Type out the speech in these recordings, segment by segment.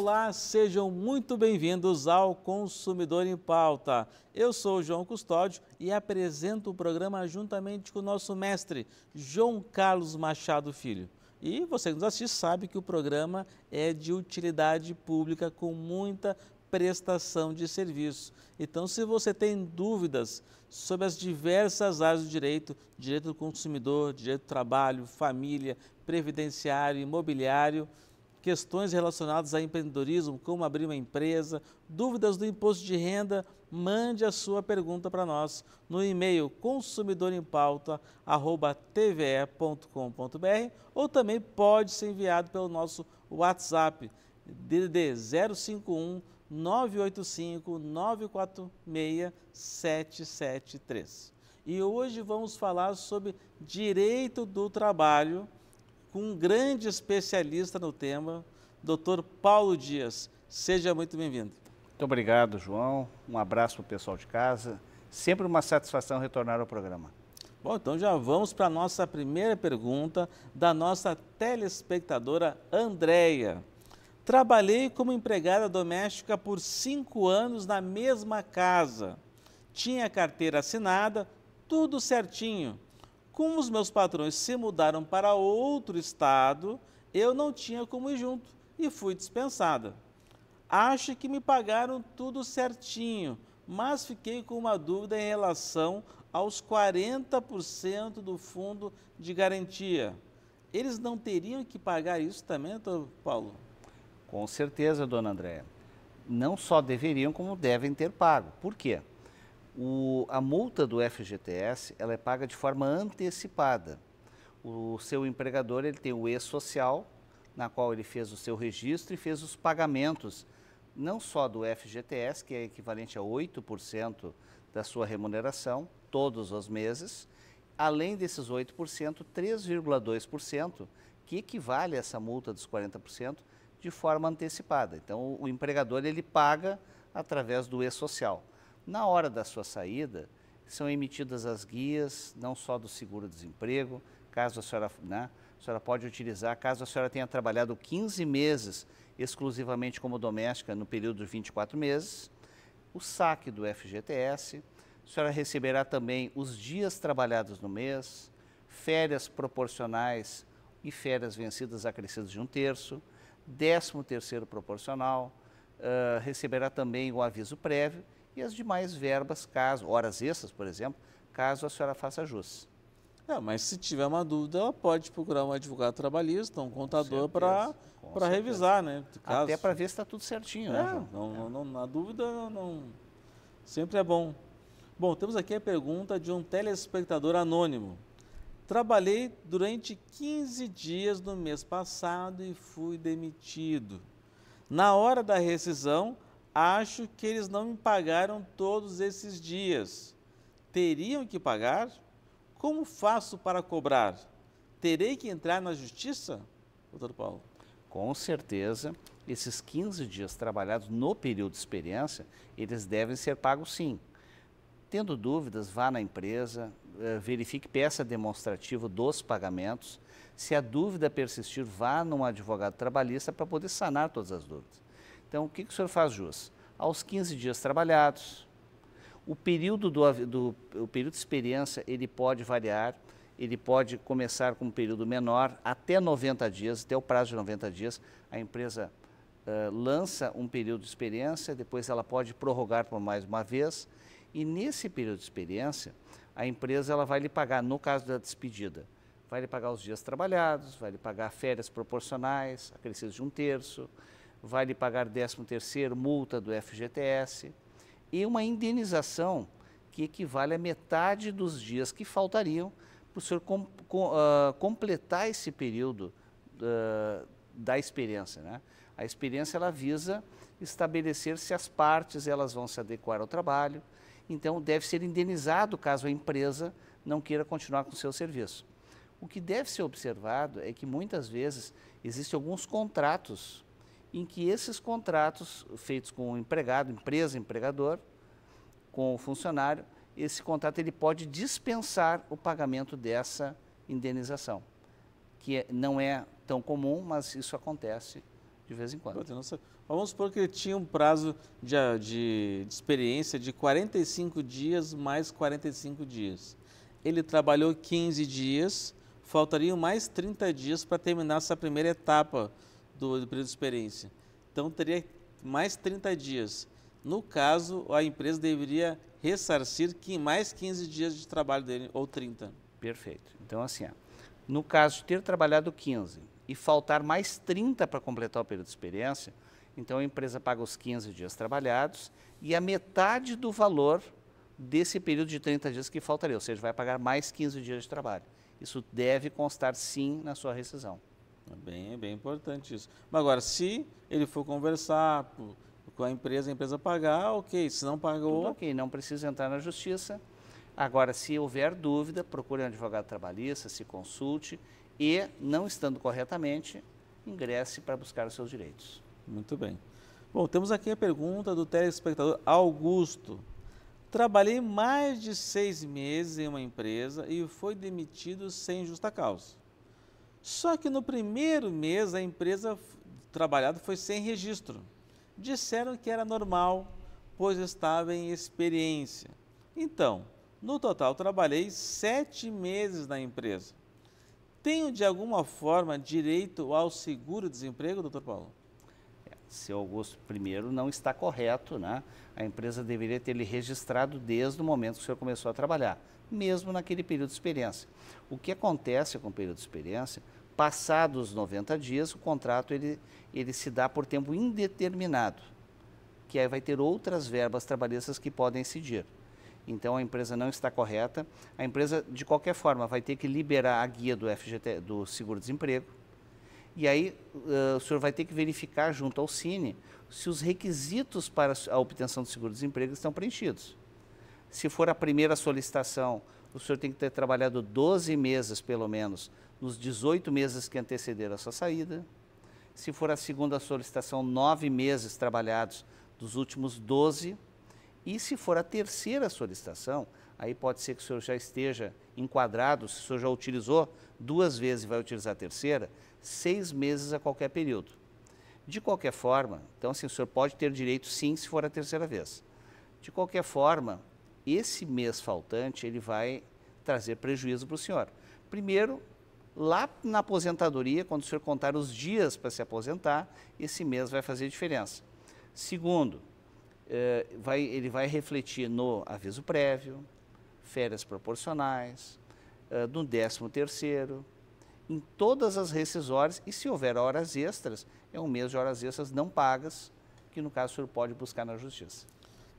Olá, sejam muito bem-vindos ao Consumidor em Pauta. Eu sou o João Custódio e apresento o programa juntamente com o nosso mestre, João Carlos Machado Filho. E você que nos assiste sabe que o programa é de utilidade pública com muita prestação de serviço. Então, se você tem dúvidas sobre as diversas áreas do direito, direito do consumidor, direito do trabalho, família, previdenciário, imobiliário, questões relacionadas a empreendedorismo, como abrir uma empresa, dúvidas do imposto de renda, mande a sua pergunta para nós no e-mail consumidorempauta@tve.com.br ou também pode ser enviado pelo nosso WhatsApp DDD 051 985 946 773. E hoje vamos falar sobre direito do trabalho com um grande especialista no tema, Dr. Paulo Dias. Seja muito bem-vindo. Muito obrigado, João. Um abraço para o pessoal de casa. Sempre uma satisfação retornar ao programa. Bom, então já vamos para a nossa primeira pergunta da nossa telespectadora Andréia. Trabalhei como empregada doméstica por cinco anos na mesma casa. Tinha carteira assinada, tudo certinho. Como os meus patrões se mudaram para outro estado, eu não tinha como ir junto e fui dispensada. Acho que me pagaram tudo certinho, mas fiquei com uma dúvida em relação aos 40% do fundo de garantia. Eles não teriam que pagar isso também, doutor Paulo? Com certeza, dona Andréa. Não só deveriam, como devem ter pago. Por quê? O, a multa do FGTS ela é paga de forma antecipada. O seu empregador ele tem o E-Social, na qual ele fez o seu registro e fez os pagamentos, não só do FGTS, que é equivalente a 8% da sua remuneração, todos os meses, além desses 8%, 3,2%, que equivale a essa multa dos 40%, de forma antecipada. Então, o empregador ele paga através do E-Social. Na hora da sua saída, são emitidas as guias, não só do seguro-desemprego, caso a senhora, né, a senhora pode utilizar, caso a senhora tenha trabalhado 15 meses exclusivamente como doméstica no período de 24 meses, o saque do FGTS, a senhora receberá também os dias trabalhados no mês, férias proporcionais e férias vencidas acrescidas de um terço, décimo terceiro proporcional, uh, receberá também o aviso prévio e as demais verbas, caso, horas extras, por exemplo, caso a senhora faça jus. É, mas se tiver uma dúvida, ela pode procurar um advogado trabalhista, um contador para revisar, né? Caso... Até para ver se está tudo certinho, né, é, né? Não, é. não, na dúvida, não, sempre é bom. Bom, temos aqui a pergunta de um telespectador anônimo. Trabalhei durante 15 dias no mês passado e fui demitido. Na hora da rescisão, Acho que eles não me pagaram todos esses dias. Teriam que pagar? Como faço para cobrar? Terei que entrar na justiça? Doutor Paulo. Com certeza, esses 15 dias trabalhados no período de experiência, eles devem ser pagos sim. Tendo dúvidas, vá na empresa, eh, verifique peça demonstrativa dos pagamentos. Se a dúvida persistir, vá num advogado trabalhista para poder sanar todas as dúvidas. Então, o que, que o senhor faz jus? Aos 15 dias trabalhados, o período, do, do, o período de experiência, ele pode variar, ele pode começar com um período menor, até 90 dias, até o prazo de 90 dias, a empresa uh, lança um período de experiência, depois ela pode prorrogar por mais uma vez, e nesse período de experiência, a empresa ela vai lhe pagar, no caso da despedida, vai lhe pagar os dias trabalhados, vai lhe pagar férias proporcionais, acrescidos de um terço, vai lhe pagar 13º, multa do FGTS e uma indenização que equivale a metade dos dias que faltariam para o senhor com, com, uh, completar esse período uh, da experiência. Né? A experiência ela visa estabelecer se as partes elas vão se adequar ao trabalho, então deve ser indenizado caso a empresa não queira continuar com o seu serviço. O que deve ser observado é que muitas vezes existem alguns contratos em que esses contratos feitos com o empregado, empresa, empregador, com o funcionário, esse contrato ele pode dispensar o pagamento dessa indenização, que é, não é tão comum, mas isso acontece de vez em quando. vamos supor que ele tinha um prazo de, ah, de, de experiência de 45 dias mais 45 dias. Ele trabalhou 15 dias, faltariam mais 30 dias para terminar essa primeira etapa do, do período de experiência. Então, teria mais 30 dias. No caso, a empresa deveria ressarcir mais 15 dias de trabalho dele, ou 30. Perfeito. Então, assim, ó, no caso de ter trabalhado 15 e faltar mais 30 para completar o período de experiência, então a empresa paga os 15 dias trabalhados e a metade do valor desse período de 30 dias que faltaria, ou seja, vai pagar mais 15 dias de trabalho. Isso deve constar sim na sua rescisão. É bem, é bem importante isso. Mas agora, se ele for conversar com a empresa, a empresa pagar, ok. Se não pagou. Tudo ok, não precisa entrar na justiça. Agora, se houver dúvida, procure um advogado trabalhista, se consulte e, não estando corretamente, ingresse para buscar os seus direitos. Muito bem. Bom, temos aqui a pergunta do telespectador Augusto. Trabalhei mais de seis meses em uma empresa e foi demitido sem justa causa. Só que no primeiro mês a empresa trabalhada foi sem registro. Disseram que era normal, pois estava em experiência. Então, no total, trabalhei sete meses na empresa. Tenho de alguma forma direito ao seguro-desemprego, doutor Paulo? É, seu Augusto primeiro não está correto, né? A empresa deveria ter ele registrado desde o momento que o senhor começou a trabalhar mesmo naquele período de experiência. O que acontece com o período de experiência, passados os 90 dias, o contrato ele, ele se dá por tempo indeterminado, que aí vai ter outras verbas trabalhistas que podem incidir. Então a empresa não está correta. A empresa, de qualquer forma, vai ter que liberar a guia do FGT, do seguro-desemprego. E aí uh, o senhor vai ter que verificar junto ao Cine se os requisitos para a obtenção do seguro-desemprego estão preenchidos se for a primeira solicitação, o senhor tem que ter trabalhado 12 meses, pelo menos, nos 18 meses que antecederam a sua saída. Se for a segunda solicitação, 9 meses trabalhados dos últimos 12. E se for a terceira solicitação, aí pode ser que o senhor já esteja enquadrado, se o senhor já utilizou duas vezes e vai utilizar a terceira, seis meses a qualquer período. De qualquer forma, então assim, o senhor pode ter direito sim se for a terceira vez. De qualquer forma, esse mês faltante ele vai trazer prejuízo para o senhor. Primeiro, lá na aposentadoria, quando o senhor contar os dias para se aposentar, esse mês vai fazer diferença. Segundo, eh, vai, ele vai refletir no aviso prévio, férias proporcionais, eh, no décimo terceiro, em todas as rescisórias e se houver horas extras, é um mês de horas extras não pagas, que no caso o senhor pode buscar na justiça.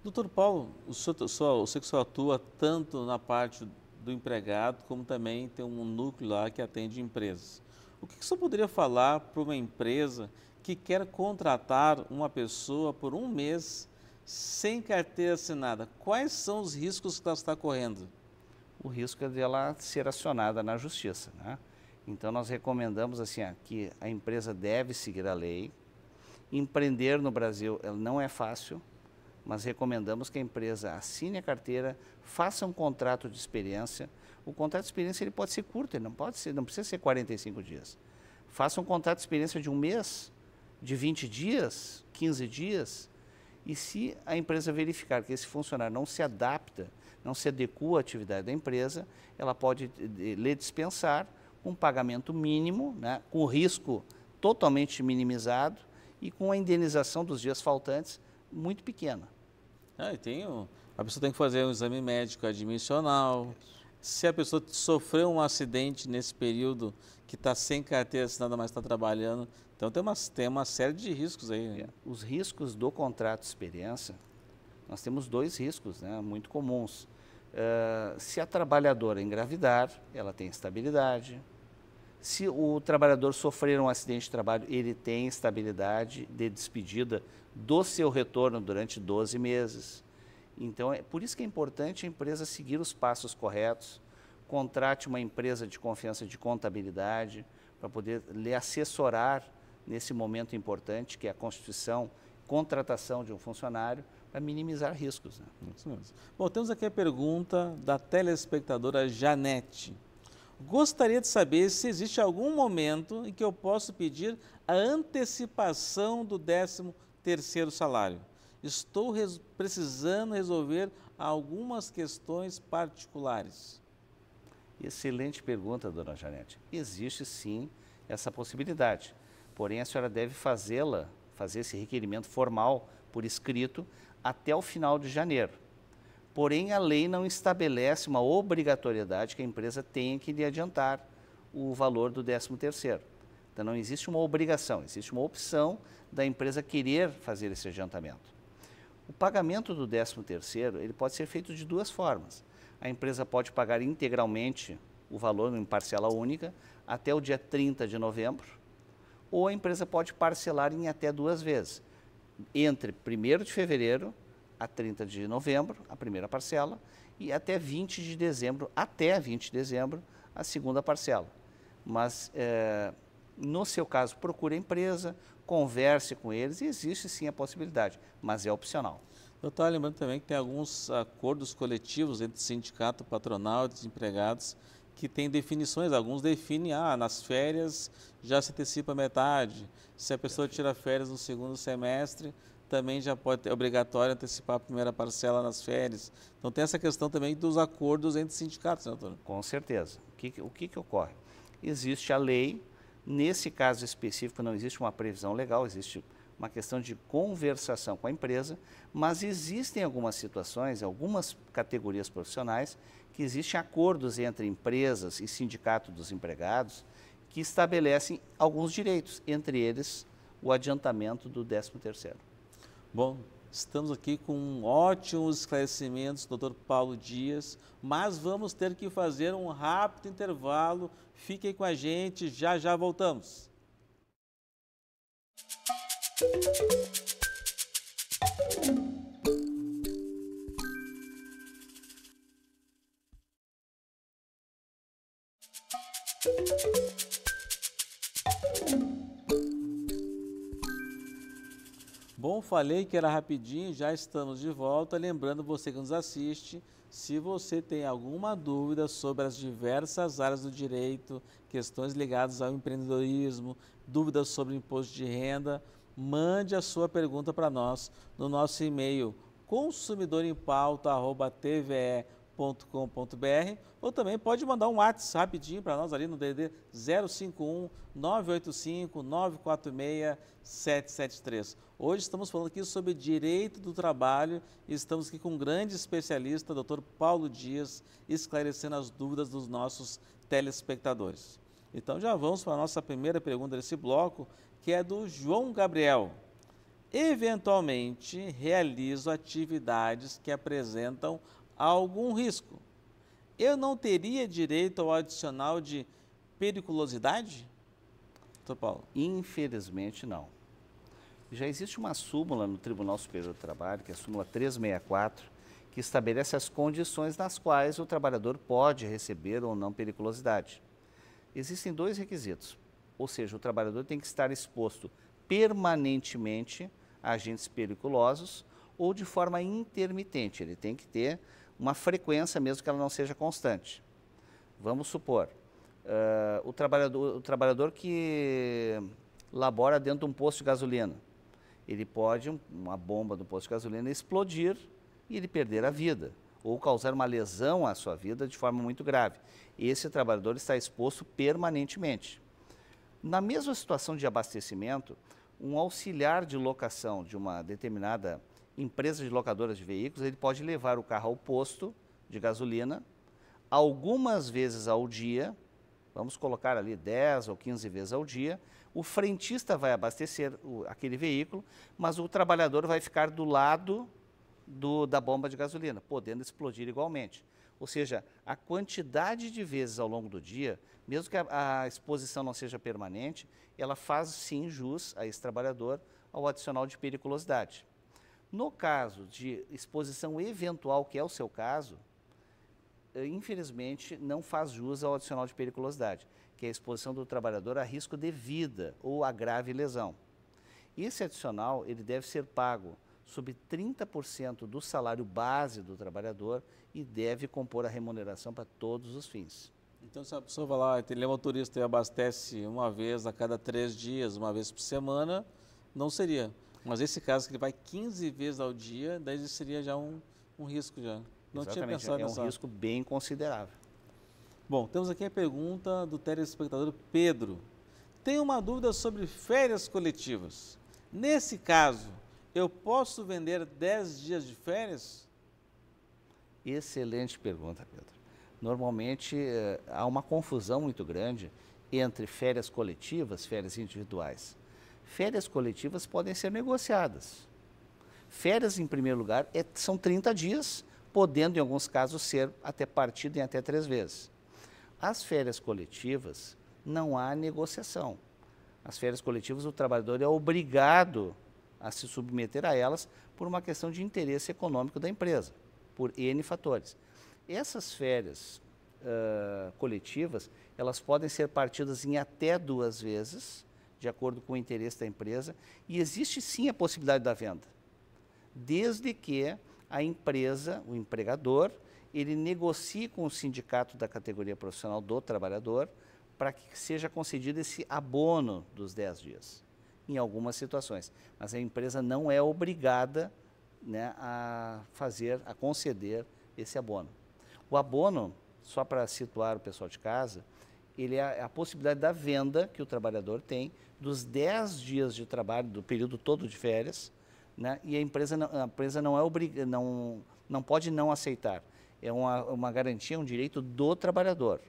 Doutor Paulo, o senhor, o senhor atua tanto na parte do empregado, como também tem um núcleo lá que atende empresas. O que, que o senhor poderia falar para uma empresa que quer contratar uma pessoa por um mês sem carteira assinada? Quais são os riscos que ela está correndo? O risco é dela ser acionada na justiça. Né? Então, nós recomendamos assim, que a empresa deve seguir a lei. Empreender no Brasil não é fácil mas recomendamos que a empresa assine a carteira, faça um contrato de experiência. O contrato de experiência ele pode ser curto, ele não pode ser, não precisa ser 45 dias. Faça um contrato de experiência de um mês, de 20 dias, 15 dias, e se a empresa verificar que esse funcionário não se adapta, não se adequa à atividade da empresa, ela pode lhe eh, dispensar com um pagamento mínimo, né, com risco totalmente minimizado e com a indenização dos dias faltantes muito pequena. Ah, tem um, a pessoa tem que fazer um exame médico admissional. Isso. Se a pessoa sofreu um acidente nesse período que está sem carteira assinada, mas está trabalhando, então tem uma, tem uma série de riscos aí. Né? É. Os riscos do contrato de experiência, nós temos dois riscos né, muito comuns. Uh, se a trabalhadora engravidar, ela tem estabilidade, se o trabalhador sofrer um acidente de trabalho, ele tem estabilidade de despedida do seu retorno durante 12 meses. Então, é por isso que é importante a empresa seguir os passos corretos, contrate uma empresa de confiança de contabilidade para poder lhe assessorar nesse momento importante que é a constituição, contratação de um funcionário para minimizar riscos. Né? Isso mesmo. Bom, temos aqui a pergunta da telespectadora Janete. Gostaria de saber se existe algum momento em que eu posso pedir a antecipação do 13º salário. Estou res precisando resolver algumas questões particulares. Excelente pergunta, dona Janete. Existe sim essa possibilidade. Porém, a senhora deve fazê-la, fazer esse requerimento formal por escrito até o final de janeiro. Porém, a lei não estabelece uma obrigatoriedade que a empresa tenha que lhe adiantar o valor do 13º. Então, não existe uma obrigação, existe uma opção da empresa querer fazer esse adiantamento. O pagamento do 13º, ele pode ser feito de duas formas. A empresa pode pagar integralmente o valor em parcela única até o dia 30 de novembro, ou a empresa pode parcelar em até duas vezes, entre 1 de fevereiro a 30 de novembro, a primeira parcela, e até 20 de dezembro, até 20 de dezembro, a segunda parcela. Mas, é, no seu caso, procure a empresa, converse com eles e existe sim a possibilidade, mas é opcional. estava lembrando também que tem alguns acordos coletivos entre sindicato, patronal e desempregados que tem definições. Alguns definem, ah, nas férias já se antecipa metade. Se a pessoa tira férias no segundo semestre, também já pode é obrigatório antecipar a primeira parcela nas férias. Então tem essa questão também dos acordos entre sindicatos, né, Antônio? Com certeza. O que, o que, que ocorre? Existe a lei, nesse caso específico não existe uma previsão legal, existe uma questão de conversação com a empresa, mas existem algumas situações, algumas categorias profissionais, que existem acordos entre empresas e sindicato dos empregados que estabelecem alguns direitos, entre eles o adiantamento do 13º. Bom, estamos aqui com ótimos esclarecimentos, doutor Paulo Dias, mas vamos ter que fazer um rápido intervalo. Fiquem com a gente, já já voltamos. Música falei que era rapidinho, já estamos de volta. Lembrando você que nos assiste, se você tem alguma dúvida sobre as diversas áreas do direito, questões ligadas ao empreendedorismo, dúvidas sobre imposto de renda, mande a sua pergunta para nós no nosso e-mail consumidorempauta.tve.com www.ccc.com.br ou também pode mandar um WhatsApp rapidinho para nós ali no DD 051 985 946 773. Hoje estamos falando aqui sobre direito do trabalho e estamos aqui com um grande especialista, Dr. Paulo Dias, esclarecendo as dúvidas dos nossos telespectadores. Então já vamos para a nossa primeira pergunta desse bloco, que é do João Gabriel eventualmente realizo atividades que apresentam há algum risco, eu não teria direito ao adicional de periculosidade? Doutor Paulo. Infelizmente, não. Já existe uma súmula no Tribunal Superior do Trabalho, que é a súmula 364, que estabelece as condições nas quais o trabalhador pode receber ou não periculosidade. Existem dois requisitos, ou seja, o trabalhador tem que estar exposto permanentemente a agentes periculosos ou de forma intermitente, ele tem que ter uma frequência, mesmo que ela não seja constante. Vamos supor, uh, o, trabalhador, o trabalhador que labora dentro de um posto de gasolina, ele pode, uma bomba do posto de gasolina, explodir e ele perder a vida ou causar uma lesão à sua vida de forma muito grave. Esse trabalhador está exposto permanentemente. Na mesma situação de abastecimento, um auxiliar de locação de uma determinada empresa de locadoras de veículos, ele pode levar o carro ao posto de gasolina algumas vezes ao dia, vamos colocar ali 10 ou 15 vezes ao dia, o frentista vai abastecer o, aquele veículo, mas o trabalhador vai ficar do lado do, da bomba de gasolina, podendo explodir igualmente. Ou seja, a quantidade de vezes ao longo do dia mesmo que a, a, exposição não seja permanente, ela faz sim jus a esse trabalhador ao adicional de periculosidade. No caso de exposição eventual, que é o seu caso, eh, infelizmente não faz jus ao adicional de periculosidade, que é a exposição do trabalhador a risco de vida ou a grave lesão. Esse adicional ele deve ser pago sob 30% do salário base do trabalhador e deve compor a remuneração para todos os fins. Então, se a pessoa vai lá, ele é motorista e abastece uma vez a cada três dias, uma vez por semana, não seria. Mas esse caso que ele vai 15 vezes ao dia, daí seria já um, um risco já. Não Exatamente, tinha pensado nisso. É um nessa. risco bem considerável. Bom, temos aqui a pergunta do telespectador Pedro. Tem uma dúvida sobre férias coletivas. Nesse caso, eu posso vender 10 dias de férias? Excelente pergunta, Pedro normalmente eh, há uma confusão muito grande entre férias coletivas, férias individuais. Férias coletivas podem ser negociadas. Férias, em primeiro lugar, é, são 30 dias, podendo, em alguns casos, ser até partida em até três vezes. As férias coletivas, não há negociação. As férias coletivas, o trabalhador é obrigado a se submeter a elas por uma questão de interesse econômico da empresa, por N fatores. Essas férias uh, coletivas, elas podem ser partidas em até duas vezes, de acordo com o interesse da empresa, e existe sim a possibilidade da venda, desde que a empresa, o empregador, ele negocie com o sindicato da categoria profissional do trabalhador para que seja concedido esse abono dos 10 dias, em algumas situações. Mas a empresa não é obrigada né, a fazer, a conceder esse abono. O abono, só para situar o pessoal de casa, ele é a possibilidade da venda que o trabalhador tem dos 10 dias de trabalho, do período todo de férias, né? e a empresa não, a empresa não é obriga, não, não pode não aceitar. É uma, uma garantia, um direito do trabalhador.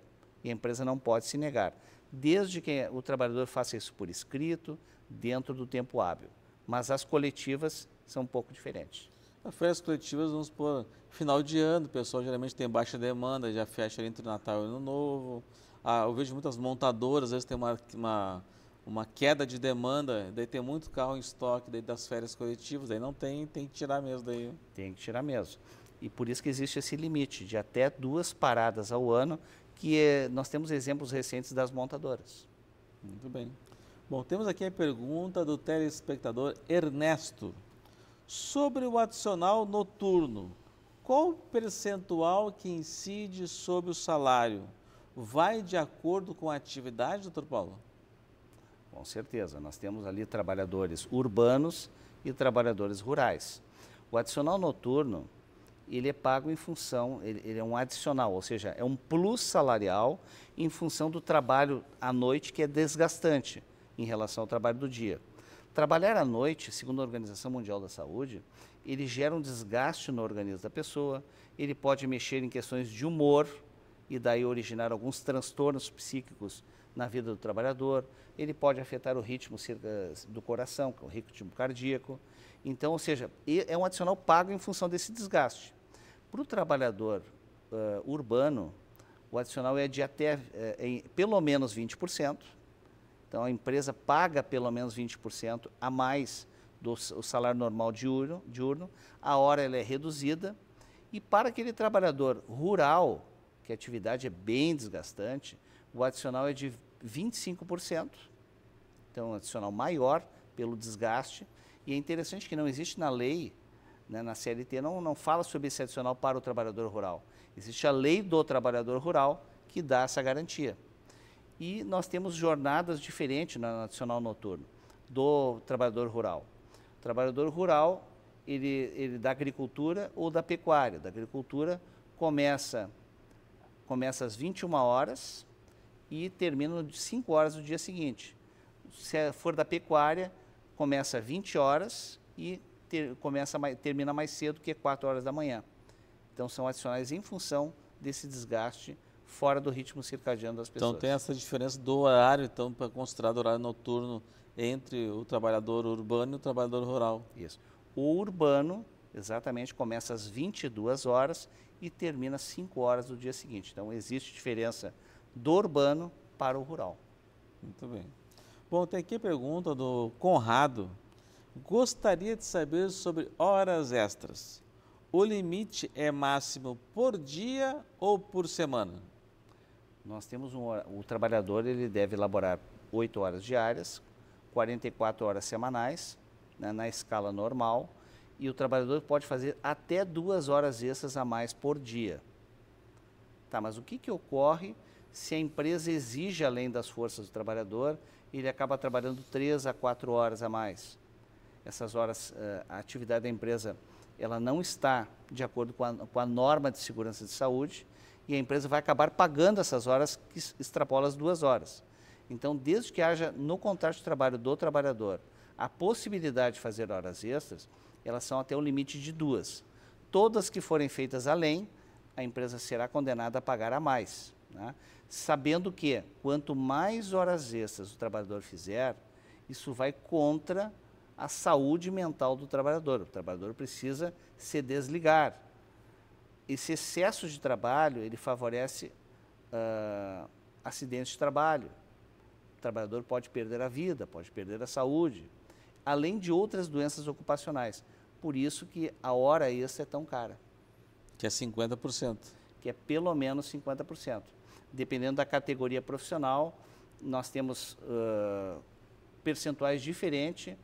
E a empresa não pode se negar, desde que o trabalhador faça isso por escrito, dentro do tempo hábil. Mas as coletivas são um pouco diferentes. As férias coletivas, vamos supor, final de ano, o pessoal geralmente tem baixa demanda, já fecha entre Natal e Ano Novo. Ah, eu vejo muitas montadoras, às vezes tem uma, uma, uma, queda de demanda, daí tem muito carro em estoque daí das férias coletivas, daí não tem, tem que tirar mesmo daí. Tem que tirar mesmo. E por isso que existe esse limite de até duas paradas ao ano, que é, nós temos exemplos recentes das montadoras. Muito bem. Bom, temos aqui a pergunta do telespectador Ernesto. Sobre o adicional noturno, qual o percentual que incide sobre o salário? Vai de acordo com a atividade, doutor Paulo? Com certeza, nós temos ali trabalhadores urbanos e trabalhadores rurais. O adicional noturno, ele é pago em função, ele, ele, é um adicional, ou seja, é um plus salarial em função do trabalho à noite que é desgastante em relação ao trabalho do dia. Trabalhar à noite, segundo a Organização Mundial da Saúde, ele gera um desgaste no organismo da pessoa, ele pode mexer em questões de humor e daí originar alguns transtornos psíquicos na vida do trabalhador, ele pode afetar o ritmo do coração, é o ritmo cardíaco. Então, ou seja, é um adicional pago em função desse desgaste. Para o trabalhador uh, urbano, o adicional é de até é, pelo menos 20%. Então a empresa paga pelo menos 20% a mais do salário normal diurno, diurno, a hora ela é reduzida. E para aquele trabalhador rural, que a atividade é bem desgastante, o adicional é de 25%. Então, um adicional maior pelo desgaste. E é interessante que não existe na lei, né, na CLT, não, não fala sobre esse adicional para o trabalhador rural. Existe a lei do trabalhador rural que dá essa garantia. E nós temos jornadas diferentes na Nacional Noturno do trabalhador rural. O trabalhador rural, ele, ele da agricultura ou da pecuária. Da agricultura começa, começa às 21 horas e termina às 5 horas do dia seguinte. Se é, for da pecuária, começa às 20 horas e ter, começa mais, termina mais cedo, que é 4 horas da manhã. Então são adicionais em função desse desgaste fora do ritmo circadiano das então, pessoas. Então tem essa diferença do horário, então, para considerar o horário noturno entre o trabalhador urbano e o trabalhador rural. Isso. O urbano, exatamente, começa às 22 horas e termina às 5 horas do dia seguinte. Então existe diferença do urbano para o rural. Muito bem. Bom, tem aqui a pergunta do Conrado. Gostaria de saber sobre horas extras. O limite é máximo por dia ou por semana? Nós temos um o trabalhador ele deve elaborar 8 horas diárias, 44 horas semanais, né, na escala normal, e o trabalhador pode fazer até duas horas extras a mais por dia. Tá, mas o que, que ocorre se a empresa exige além das forças do trabalhador e ele acaba trabalhando três a quatro horas a mais? Essas horas, eh, a atividade da empresa, ela não está de acordo com a, com a norma de segurança de saúde, e a empresa vai acabar pagando essas horas que extrapolam as duas horas. Então, desde que haja no contrato de trabalho do trabalhador a possibilidade de fazer horas extras, elas são até o limite de duas. Todas que forem feitas além, a empresa será condenada a pagar a mais. Né? Sabendo que, quanto mais horas extras o trabalhador fizer, isso vai contra a saúde mental do trabalhador. O trabalhador precisa se desligar, esse excesso de trabalho ele favorece uh, acidentes de trabalho. O trabalhador pode perder a vida, pode perder a saúde, além de outras doenças ocupacionais. Por isso que a hora extra é tão cara. Que é 50%. Que é pelo menos 50%. Dependendo da categoria profissional, nós temos uh, percentuais diferentes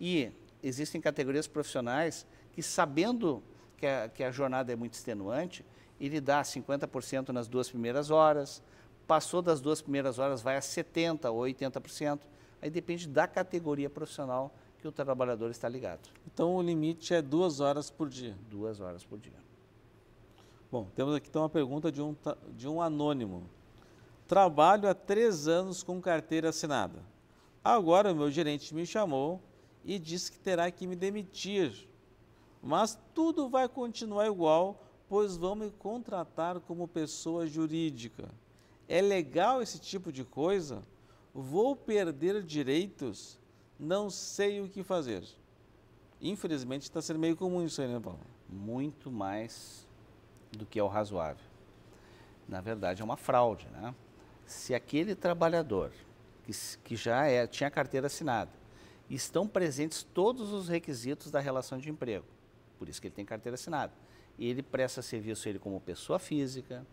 e existem categorias profissionais que, sabendo que a, que a jornada é muito extenuante, ele dá 50% nas duas primeiras horas, passou das duas primeiras horas, vai a 70% ou 80%. Aí depende da categoria profissional que o trabalhador está ligado. Então o limite é duas horas por dia? Duas horas por dia. Bom, temos aqui então uma pergunta de um, de um anônimo. Trabalho há três anos com carteira assinada. Agora o meu gerente me chamou e disse que terá que me demitir mas tudo vai continuar igual, pois vão me contratar como pessoa jurídica. É legal esse tipo de coisa? Vou perder direitos? Não sei o que fazer. Infelizmente está sendo meio comum isso aí, né, Paulo? Muito mais do que é o razoável. Na verdade, é uma fraude, né? Se aquele trabalhador que, que já é, tinha carteira assinada, estão presentes todos os requisitos da relação de emprego, por isso que ele tem carteira assinada. Ele presta serviço ele como pessoa física,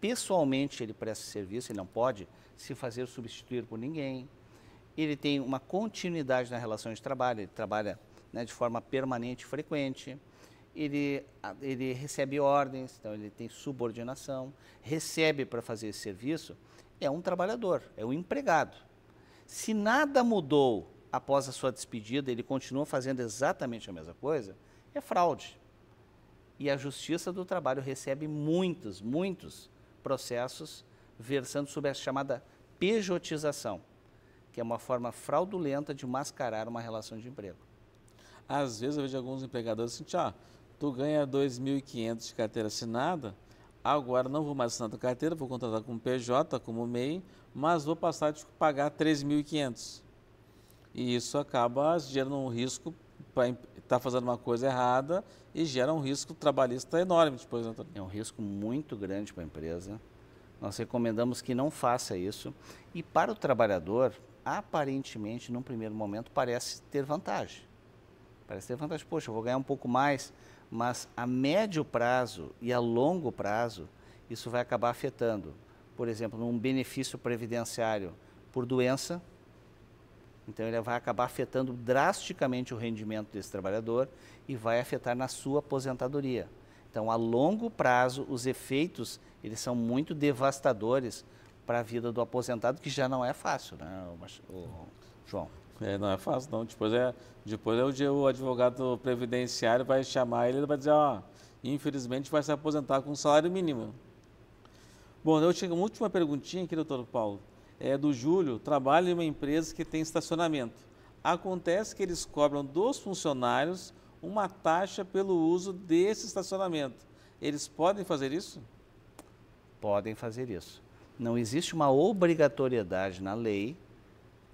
pessoalmente ele presta serviço, ele não pode se fazer substituir por ninguém. Ele tem uma continuidade na relação de trabalho, ele trabalha né, de forma permanente e frequente. Ele, ele recebe ordens, então ele tem subordinação, recebe para fazer esse serviço, é um trabalhador, é um empregado. Se nada mudou após a sua despedida, ele continua fazendo exatamente a mesma coisa, é fraude. E a Justiça do Trabalho recebe muitos, muitos processos versando sobre a chamada pejotização, que é uma forma fraudulenta de mascarar uma relação de emprego. Às vezes eu vejo alguns empregadores assim, ah, tu ganha 2.500 de carteira assinada, agora não vou mais assinar tua carteira, vou contratar como PJ, como MEI, mas vou passar a te pagar 3.500. E isso acaba gerando um risco está fazendo uma coisa errada e gera um risco trabalhista enorme depois, né, Antônio. É um risco muito grande para a empresa. Nós recomendamos que não faça isso. E para o trabalhador, aparentemente, num primeiro momento, parece ter vantagem. Parece ter vantagem. Poxa, eu vou ganhar um pouco mais, mas a médio prazo e a longo prazo, isso vai acabar afetando. Por exemplo, num benefício previdenciário por doença, então ele vai acabar afetando drasticamente o rendimento desse trabalhador e vai afetar na sua aposentadoria. Então, a longo prazo, os efeitos eles são muito devastadores para a vida do aposentado, que já não é fácil, né, o João? É, não é fácil, não. Depois é, depois é o dia o advogado previdenciário vai chamar ele e vai dizer, ó, infelizmente vai se aposentar com um salário mínimo. Bom, eu chego uma última perguntinha aqui, doutor Paulo é, do Júlio trabalha em uma empresa que tem estacionamento. Acontece que eles cobram dos funcionários uma taxa pelo uso desse estacionamento. Eles podem fazer isso? Podem fazer isso. Não existe uma obrigatoriedade na lei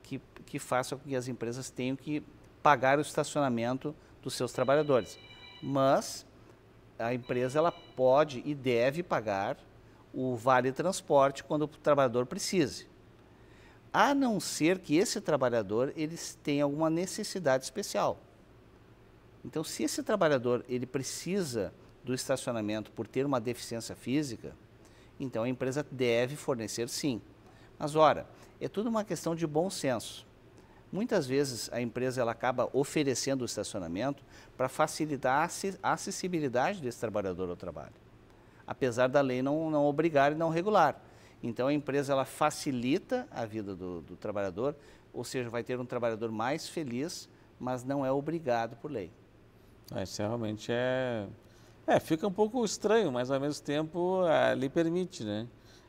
que, que faça com que as empresas tenham que pagar o estacionamento dos seus trabalhadores. Mas a empresa ela pode e deve pagar o vale transporte quando o trabalhador precise a não ser que esse trabalhador eles tenha alguma necessidade especial. Então, se esse trabalhador ele precisa do estacionamento por ter uma deficiência física, então a empresa deve fornecer sim. Mas ora, é tudo uma questão de bom senso. Muitas vezes a empresa ela acaba oferecendo o estacionamento para facilitar a acessibilidade desse trabalhador ao trabalho, apesar da lei não, não obrigar e não regular. Então a empresa ela facilita a vida do, do trabalhador, ou seja, vai ter um trabalhador mais feliz, mas não é obrigado por lei. Ah, isso realmente é... é. fica um pouco estranho, mas ao mesmo tempo eh, lhe permite, né?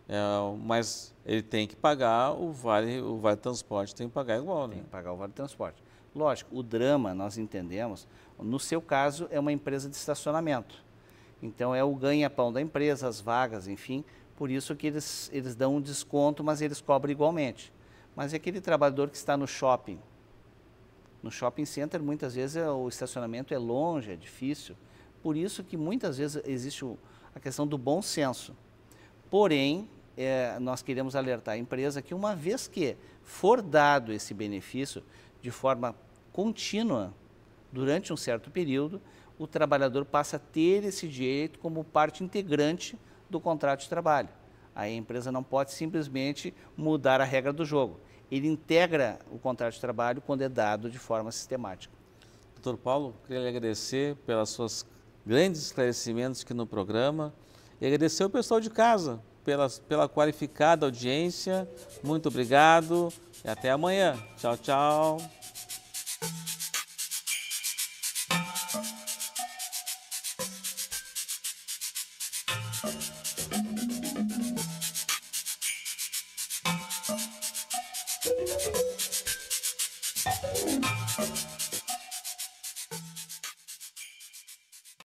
É, mas ele tem que pagar o vale, o vale transporte, tem que pagar igual, né? Tem que pagar o vale transporte. Lógico, o drama nós entendemos, no seu caso é uma empresa de estacionamento. Então é o ganha-pão da empresa, as vagas, enfim, por isso que eles, eles dão um desconto, mas eles cobram igualmente. Mas é aquele trabalhador que está no shopping. No shopping center, muitas vezes é, o estacionamento é longe, é difícil. Por isso que muitas vezes existe a questão do bom senso. Porém, é, nós queremos alertar a empresa que uma vez que for dado esse benefício de forma contínua, durante um certo período, o trabalhador passa a ter esse direito como parte integrante do contrato de trabalho. a empresa não pode simplesmente mudar a regra do jogo. Ele integra o contrato de trabalho quando é dado de forma sistemática. Doutor Paulo, queria lhe agradecer pelas suas grandes esclarecimentos aqui no programa e agradecer o pessoal de casa pela, pela qualificada audiência. Muito obrigado e até amanhã. Tchau, tchau.